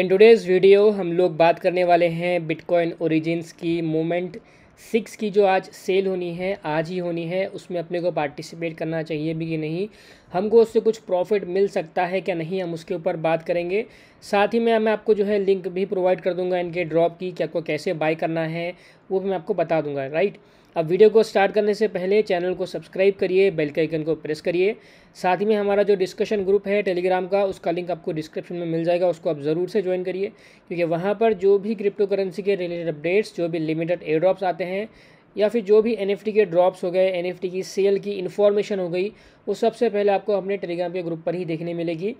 in today's video हम लोग बात करने वाले हैं बिटकॉइन ओरिजिन्स की मोमेंट सिक्स की जो आज सेल होनी है आज ही होनी है उसमें अपने को पार्टिसिपेट करना चाहिए भी कि नहीं हमको उससे कुछ प्रॉफिट मिल सकता है क्या नहीं हम उसके ऊपर बात करेंगे साथ ही में मैं आपको जो है लिंक भी प्रोवाइड कर दूंगा इनके ड्रॉप की कि आपको कैसे बाय करना है वो भी मैं आपको बता दूंगा राइट अब वीडियो को स्टार्ट करने से पहले चैनल को सब्सक्राइब करिए बेल के आइकन को प्रेस करिए साथ ही में हमारा जो डिस्कशन ग्रुप है टेलीग्राम का उसका लिंक आपको डिस्क्रिप्शन में मिल जाएगा उसको आप ज़रूर से ज्वाइन करिए क्योंकि वहाँ पर जो भी क्रिप्टो करेंसी के रिलेटेड अपडेट्स जो भी लिमिटेड एयर ड्रॉप्स आते हैं या फिर जो भी एन के ड्रॉप्स हो गए एन की सेल की इन्फॉर्मेशन हो गई वो सबसे पहले आपको अपने टेलीग्राम के ग्रुप पर ही देखने मिलेगी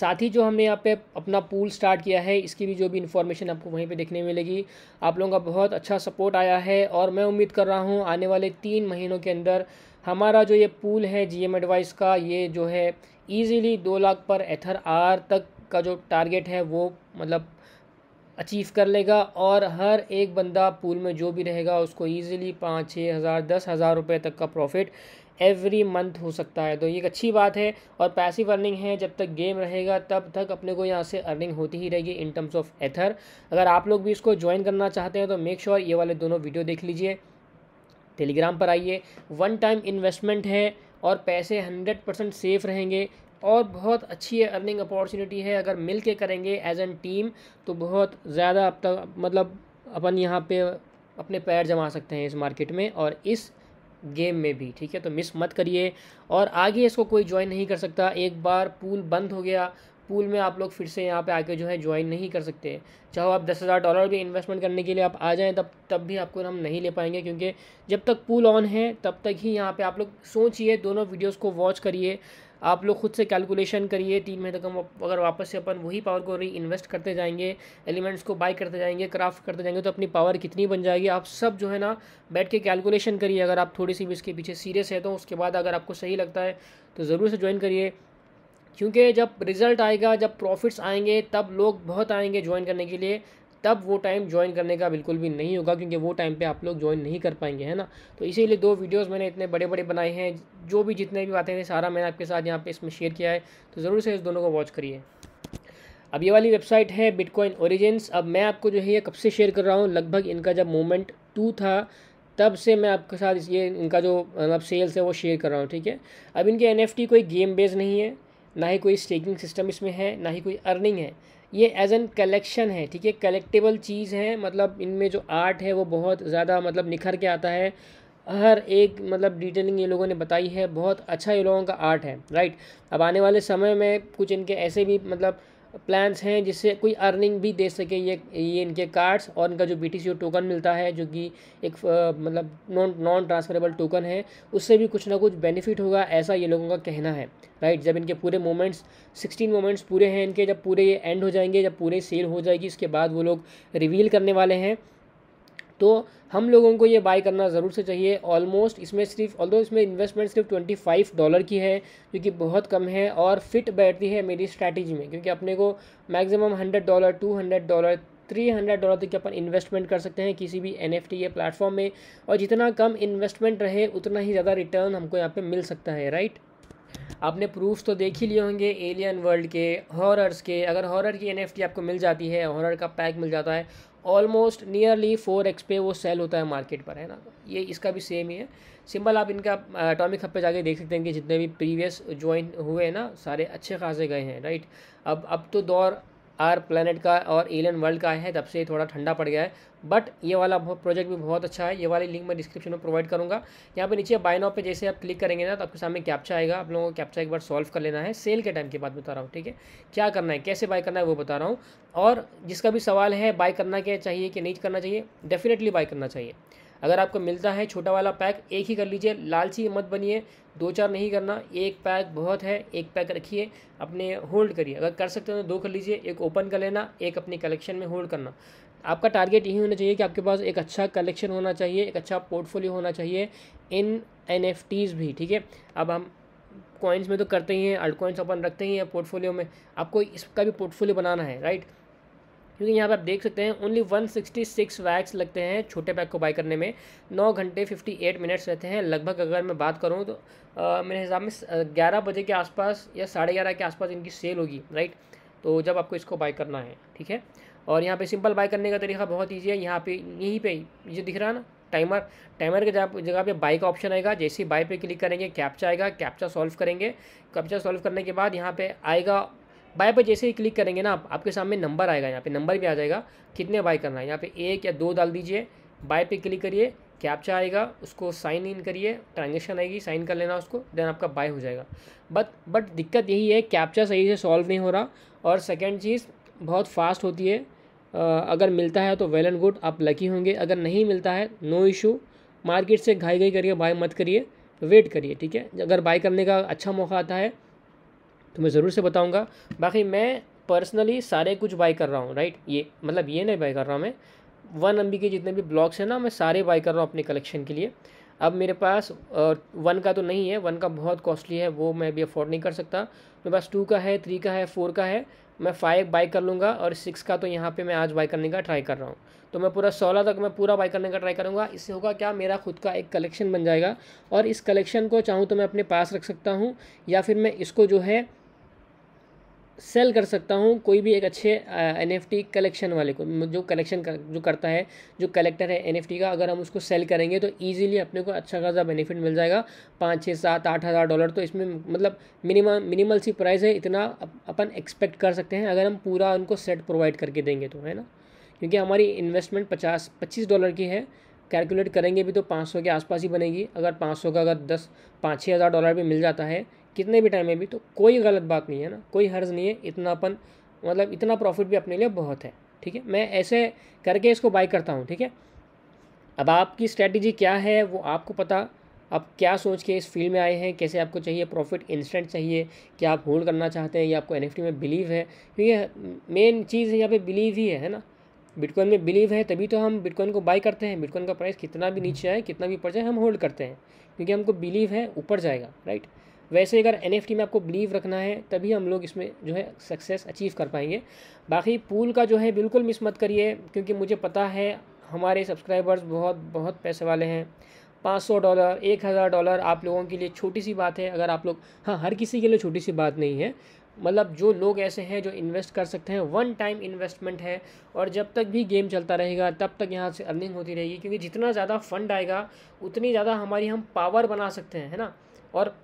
साथ ही जो हमने यहाँ पे अपना पूल स्टार्ट किया है इसकी भी जो भी इन्फॉर्मेशन आपको वहीं पे देखने मिलेगी आप लोगों का बहुत अच्छा सपोर्ट आया है और मैं उम्मीद कर रहा हूँ आने वाले तीन महीनों के अंदर हमारा जो ये पूल है जीएम एडवाइस का ये जो है ईज़ीली दो लाख पर एथर आर तक का जो टारगेट है वो मतलब अचीव कर लेगा और हर एक बंदा पूल में जो भी रहेगा उसको ईज़िली पाँच छः हज़ार दस हज़ार रुपये तक का प्रॉफिट एवरी मंथ हो सकता है तो ये एक अच्छी बात है और पैसिव अर्निंग है जब तक गेम रहेगा तब तक अपने को यहाँ से अर्निंग होती ही रहेगी इन टर्म्स ऑफ एथर अगर आप लोग भी इसको ज्वाइन करना चाहते हैं तो मेक श्योर ये वाले दोनों वीडियो देख लीजिए टेलीग्राम पर आइए वन टाइम इन्वेस्टमेंट है और पैसे हंड्रेड परसेंट सेफ़ रहेंगे और बहुत अच्छी अर्निंग अपॉर्चुनिटी है अगर मिल के करेंगे एज एन टीम तो बहुत ज़्यादा अब तक मतलब अपन यहाँ पे अपने पैर जमा सकते हैं इस मार्केट में और इस गेम में भी ठीक है तो मिस मत करिए और आगे इसको कोई ज्वाइन नहीं कर सकता एक बार पूल बंद हो गया पूल में आप लोग फिर से यहाँ पे आके जो है ज्वाइन नहीं कर सकते चाहो आप दस हज़ार डॉलर भी इन्वेस्टमेंट करने के लिए आप आ जाएँ तब तब भी आपको हम नहीं ले पाएंगे क्योंकि जब तक पूल ऑन है तब तक ही यहाँ पे आप लोग सोचिए दोनों वीडियोस को वॉच करिए आप लोग खुद से कैलकुलेशन करिए तीन महीने तक हम अगर वापस से अपन वही पावर को री इन्वेस्ट करते जाएंगे एलिमेंट्स को बाई करते जाएंगे क्राफ्ट करते जाएंगे तो अपनी पावर कितनी बन जाएगी आप सब जो है ना बैठ के कैलकुलेशन करिए अगर आप थोड़ी सी भी इसके पीछे सीरियस है तो उसके बाद अगर आपको सही लगता है तो ज़रूर से ज्वाइन करिए क्योंकि जब रिज़ल्ट आएगा जब प्रॉफिट्स आएंगे तब लोग बहुत आएंगे ज्वाइन करने के लिए तब वो टाइम ज्वाइन करने का बिल्कुल भी नहीं होगा क्योंकि वो टाइम पे आप लोग ज्वाइन नहीं कर पाएंगे है ना तो इसीलिए दो वीडियोस मैंने इतने बड़े बड़े बनाए हैं जो भी जितने भी बातें हैं सारा मैंने आपके साथ यहाँ पे इसमें शेयर किया है तो ज़रूर से इस दोनों को वॉच करिए अब ये वाली वेबसाइट है बिटकॉइन औरिजिनस अब मैं आपको जो है ये कब से शेयर कर रहा हूँ लगभग इनका जब मोमेंट टू था तब से मैं आपके साथ ये इनका जो मतलब सेल्स है वो शेयर कर रहा हूँ ठीक है अब इनके एन कोई गेम बेस नहीं है ना ही कोई स्टेकिंग सिस्टम इसमें है ना ही कोई अर्निंग है ये एज एन कलेक्शन है ठीक है कलेक्टेबल चीज़ है मतलब इनमें जो आर्ट है वो बहुत ज़्यादा मतलब निखर के आता है हर एक मतलब डिटेलिंग ये लोगों ने बताई है बहुत अच्छा ये लोगों का आर्ट है राइट अब आने वाले समय में कुछ इनके ऐसे भी मतलब प्लान्स हैं जिससे कोई अर्निंग भी दे सके ये ये इनके कार्ड्स और इनका जो बी टी टोकन मिलता है जो कि एक मतलब नॉन नॉन ट्रांसफरेबल टोकन है उससे भी कुछ ना कुछ बेनिफिट होगा ऐसा ये लोगों का कहना है राइट जब इनके पूरे मोमेंट्स सिक्सटीन मोमेंट्स पूरे हैं इनके जब पूरे ये एंड हो जाएंगे जब पूरे सेल हो जाएगी इसके बाद वो लोग रिवील करने वाले हैं तो हम लोगों को ये बाय करना ज़रूर से चाहिए ऑलमोस्ट इसमें सिर्फ ऑल इसमें इन्वेस्टमेंट सिर्फ ट्वेंटी फाइव डॉलर की है जो कि बहुत कम है और फिट बैठती है मेरी स्ट्रैटेजी में क्योंकि अपने को maximum hundred dollar two hundred dollar three hundred dollar तक के अपन इन्वेस्टमेंट कर सकते हैं किसी भी एन एफ टी या प्लेटफॉर्म में और जितना कम इन्वेस्टमेंट रहे उतना ही ज़्यादा रिटर्न हमको यहाँ पर मिल सकता है राइट आपने प्रूफ तो देख ही लिए होंगे एलियन वर्ल्ड के हॉरर्स के अगर हॉरर की एन आपको मिल जाती है हॉरर का पैक मिल जाता है ऑलमोस्ट नियरली फोर एक्स पे वो सेल होता है मार्केट पर है ना ये इसका भी सेम ही है सिंपल आप इनका अटोमिक हब पे जाके देख सकते हैं कि जितने भी प्रीवियस ज्वाइन हुए हैं ना सारे अच्छे खासे गए हैं राइट अब अब तो दौर आर प्लानट का और एलियन वर्ल्ड का है तब से थोड़ा ठंडा पड़ गया है बट ये वाला प्रोजेक्ट भी बहुत अच्छा है ये वाली लिंक मैं डिस्क्रिप्शन में प्रोवाइड करूँगा यहाँ पे नीचे बाइनॉप पे जैसे आप क्लिक करेंगे ना तो आपके सामने कैप्चा आएगा आप लोगों को कैप्चा एक बार सॉल्व कर लेना है सेल के टाइम की बात बता रहा हूँ ठीक है क्या करना है कैसे बाय करना है वो बता रहा हूँ और जिसका भी सवाल है बाय करना क्या चाहिए कि नहीं करना चाहिए डेफिनेटली बाय करना चाहिए अगर आपको मिलता है छोटा वाला पैक एक ही कर लीजिए लालची मत बनिए दो चार नहीं करना एक पैक बहुत है एक पैक रखिए अपने होल्ड करिए अगर कर सकते हो तो दो कर लीजिए एक ओपन कर लेना एक अपने कलेक्शन में होल्ड करना आपका टारगेट यही होना चाहिए कि आपके पास एक अच्छा कलेक्शन होना चाहिए एक अच्छा पोर्टफोलियो होना चाहिए इन एन भी ठीक है अब हम कॉइन्स में तो करते ही हैं अल्ट कॉइन्स अपन रखते ही हैं पोर्टफोलियो में आपको इसका भी पोर्टफोलियो बनाना है राइट क्योंकि यहाँ पर आप देख सकते हैं ओनली 166 वैक्स लगते हैं छोटे पैक को बाय करने में नौ घंटे 58 मिनट्स रहते हैं लगभग अगर मैं बात करूँ तो आ, मेरे हिसाब में ग्यारह बजे के आसपास या साढ़े ग्यारह के आसपास इनकी सेल होगी राइट तो जब आपको इसको बाय करना है ठीक है और यहाँ पे सिंपल बाय करने का तरीका बहुत ईजी है यहाँ पे यहीं पर ये दिख रहा है ना टाइमर टाइमर के जगह पे बाई का ऑप्शन आएगा जैसे ही बाई पे क्लिक करेंगे कैप्चा आएगा कैप्चा सॉल्व करेंगे कैप्चा सॉल्व करने के बाद यहाँ पे आएगा बाय पर जैसे ही क्लिक करेंगे ना आप आपके सामने नंबर आएगा यहाँ पे नंबर भी आ जाएगा कितने बाय करना है यहाँ पे एक या दो डाल दीजिए बाय पे क्लिक करिए कैप्चा आएगा उसको साइन इन करिए ट्रांजेक्शन आएगी साइन कर लेना उसको देन आपका बाय हो जाएगा बट बट दिक्कत यही है कैप्चा सही से सॉल्व नहीं हो रहा और सेकेंड चीज़ बहुत फास्ट होती है अगर मिलता है तो वेल एंड गुड आप लकी होंगे अगर नहीं मिलता है नो इशू मार्केट से घाई घाई करिए बाय मत करिए वेट करिए ठीक है अगर बाय करने का अच्छा मौका आता है तो मैं ज़रूर से बताऊँगा बाकी मैं पर्सनली सारे कुछ बाई कर रहा हूँ राइट ये मतलब ये नहीं बाई कर रहा हूँ मैं वन एम के जितने भी ब्लॉक्स हैं ना मैं सारे बाई कर रहा हूँ अपने कलेक्शन के लिए अब मेरे पास वन का तो नहीं है वन का बहुत कॉस्टली है वो मैं अभी अफोर्ड नहीं कर सकता मेरे पास टू का है थ्री का है फोर का है मैं फाइव बाई कर लूँगा और सिक्स का तो यहाँ पे मैं आज बाई करने का ट्राई कर रहा हूँ तो मैं पूरा सोलह तक मैं पूरा बाई करने का ट्राई करूँगा इससे होगा क्या मेरा खुद का एक कलेक्शन बन जाएगा और इस कलेक्शन को चाहूँ तो मैं अपने पास रख सकता हूँ या फिर मैं इसको जो है सेल कर सकता हूँ कोई भी एक अच्छे एन एफ टी कलेक्शन वाले को जो कलेक्शन कर, जो करता है जो कलेक्टर है एन एफ टी का अगर हम उसको सेल करेंगे तो ईजिली अपने को अच्छा खासा बेनिफिट मिल जाएगा पाँच छः सात आठ हज़ार डॉलर तो इसमें मतलब मिनिमम मिनिमल सी प्राइस है इतना अपन एक्सपेक्ट कर सकते हैं अगर हम पूरा उनको सेट प्रोवाइड करके देंगे तो है ना क्योंकि हमारी इन्वेस्टमेंट पचास पच्चीस डॉलर की है कैलकुलेट करेंगे भी तो पाँच सौ के आसपास ही बनेगी अगर पाँच सौ का अगर दस पाँच छः हज़ार डॉलर भी मिल जाता है कितने भी टाइम में भी तो कोई गलत बात नहीं है ना कोई हर्ज नहीं है इतना अपन मतलब इतना प्रॉफिट भी अपने लिए बहुत है ठीक है मैं ऐसे करके इसको बाई करता हूँ ठीक है अब आपकी स्ट्रैटेजी क्या है वो आपको पता आप क्या सोच के इस फील्ड में आए हैं कैसे आपको चाहिए प्रॉफिट इंस्टेंट चाहिए क्या आप होल्ड करना चाहते हैं या आपको एन में बिलीव है क्योंकि मेन चीज़ यहाँ पे बिलीव ही है है ना बिटकॉइन में बिलीव है तभी तो हम बिटकॉइन को बाई करते हैं बिटकॉइन का प्राइस कितना भी नीचे आए कितना भी पड़ जाए हम होल्ड करते हैं क्योंकि हमको बिलीव है ऊपर जाएगा राइट वैसे अगर एन में आपको बिलीव रखना है तभी हम लोग इसमें जो है सक्सेस अचीव कर पाएंगे बाकी पूल का जो है बिल्कुल मिस मत करिए क्योंकि मुझे पता है हमारे सब्सक्राइबर्स बहुत बहुत पैसे वाले हैं पाँच सौ डॉलर एक हज़ार डॉलर आप लोगों के लिए छोटी सी बात है अगर आप लोग हाँ हर किसी के लिए छोटी सी बात नहीं है मतलब जो लोग ऐसे हैं जो इन्वेस्ट कर सकते हैं वन टाइम इन्वेस्टमेंट है और जब तक भी गेम चलता रहेगा तब तक यहाँ से अर्निंग होती रहेगी क्योंकि जितना ज़्यादा फंड आएगा उतनी ज़्यादा हमारी हम पावर बना सकते हैं है ना और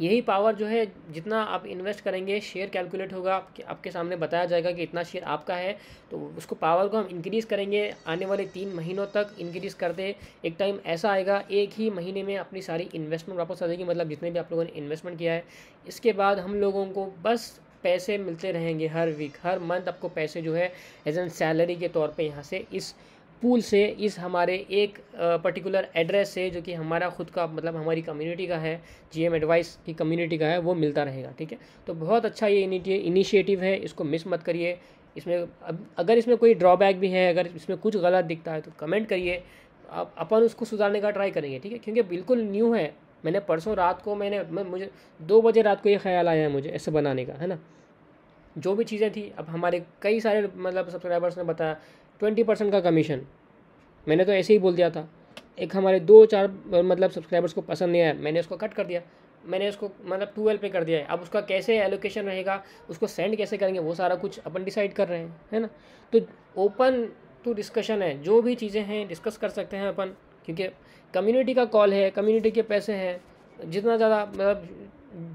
यही पावर जो है जितना आप इन्वेस्ट करेंगे शेयर कैलकुलेट होगा आपके आपके सामने बताया जाएगा कि इतना शेयर आपका है तो उसको पावर को हम इंक्रीज़ करेंगे आने वाले तीन महीनों तक इंक्रीज़ करते एक टाइम ऐसा आएगा एक ही महीने में अपनी सारी इन्वेस्टमेंट वापस आ जाएगी मतलब जितने भी आप लोगों ने इन्वेस्टमेंट किया है इसके बाद हम लोगों को बस पैसे मिलते रहेंगे हर वीक हर मंथ आपको पैसे जो है एज एन सैलरी के तौर पर यहाँ से इस पूल से इस हमारे एक पर्टिकुलर एड्रेस से जो कि हमारा खुद का मतलब हमारी कम्युनिटी का है जीएम एडवाइस की कम्युनिटी का है वो मिलता रहेगा ठीक है तो बहुत अच्छा ये इनिशिएटिव है इसको मिस मत करिए इसमें अब अगर इसमें कोई ड्रॉबैक भी है अगर इसमें कुछ गलत दिखता है तो कमेंट करिए आप अपन उसको सुधारने का ट्राई करेंगे ठीक है क्योंकि बिल्कुल न्यू है मैंने परसों रात को मैंने मैं मुझे दो बजे रात को ये ख्याल आया है मुझे ऐसे बनाने का है ना जो भी चीज़ें थी अब हमारे कई सारे मतलब सब्सक्राइबर्स ने बताया ट्वेंटी परसेंट का कमीशन मैंने तो ऐसे ही बोल दिया था एक हमारे दो चार मतलब सब्सक्राइबर्स को पसंद नहीं आया मैंने उसको कट कर दिया मैंने उसको मतलब ट्वेल्व पे कर दिया है अब उसका कैसे एलोकेशन रहेगा उसको सेंड कैसे करेंगे वो सारा कुछ अपन डिसाइड कर रहे हैं है ना तो ओपन टू डिस्कशन है जो भी चीज़ें हैं डिस्कस कर सकते हैं अपन क्योंकि कम्युनिटी का कॉल है कम्युनिटी के पैसे हैं जितना ज़्यादा मतलब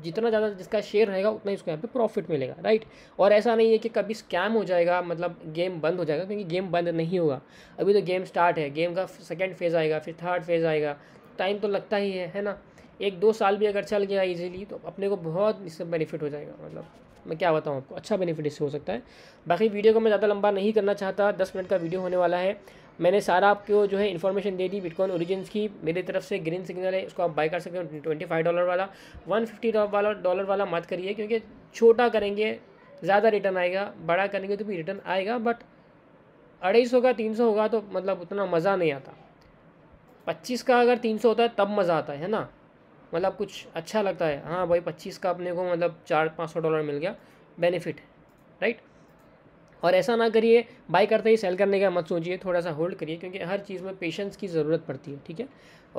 जितना ज़्यादा जिसका शेयर रहेगा उतना ही उसको यहाँ पे प्रॉफिट मिलेगा राइट और ऐसा नहीं है कि कभी स्कैम हो जाएगा मतलब गेम बंद हो जाएगा क्योंकि गेम बंद नहीं होगा अभी तो गेम स्टार्ट है गेम का सेकेंड फेज़ आएगा फिर थर्ड फेज़ आएगा टाइम तो लगता ही है है ना एक दो साल भी अगर चल गया ईजिली तो अपने को बहुत इससे बेनिफिट हो जाएगा मतलब मैं क्या बताऊँ आपको अच्छा बेनिफिट इससे हो सकता है बाकी वीडियो को मैं ज़्यादा लंबा नहीं करना चाहता दस मिनट का वीडियो होने वाला है मैंने सारा आपको जो है इन्फॉर्मेशन दे दी बिटकॉइन ओरिजिन की मेरी तरफ से ग्रीन सिग्नल है उसको आप बाय कर सकते हो ट्वेंटी फाइव डॉलर वाला वन फिफ्टी वाला डॉलर वाला मत करिए क्योंकि छोटा करेंगे ज़्यादा रिटर्न आएगा बड़ा करेंगे तो भी रिटर्न आएगा बट अढ़ाई सौ का तीन सौ होगा तो मतलब उतना मज़ा नहीं आता पच्चीस का अगर तीन सौ होता है तब मज़ा आता है ना मतलब कुछ अच्छा लगता है हाँ भाई पच्चीस का अपने को मतलब चार पाँच सौ डॉलर मिल गया बेनिफिट राइट और ऐसा ना करिए बाई करते ही सेल करने का मत सोचिए थोड़ा सा होल्ड करिए क्योंकि हर चीज़ में पेशेंस की ज़रूरत पड़ती है ठीक है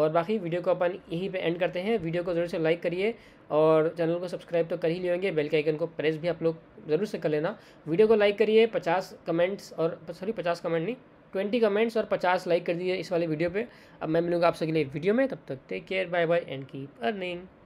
और बाकी वीडियो को अपन यहीं पे एंड करते हैं वीडियो को ज़रूर से लाइक करिए और चैनल को सब्सक्राइब तो कर ही लेंगे बेल के आइकन को प्रेस भी आप लोग ज़रूर से कर लेना वीडियो को लाइक करिए पचास कमेंट्स और सॉरी पचास कमेंट नहीं ट्वेंटी कमेंट्स और पचास लाइक कर दीजिए इस वाले वीडियो पे अब मैं मिलूँगा आप सके लिए वीडियो में तब तक take care bye bye and keep earning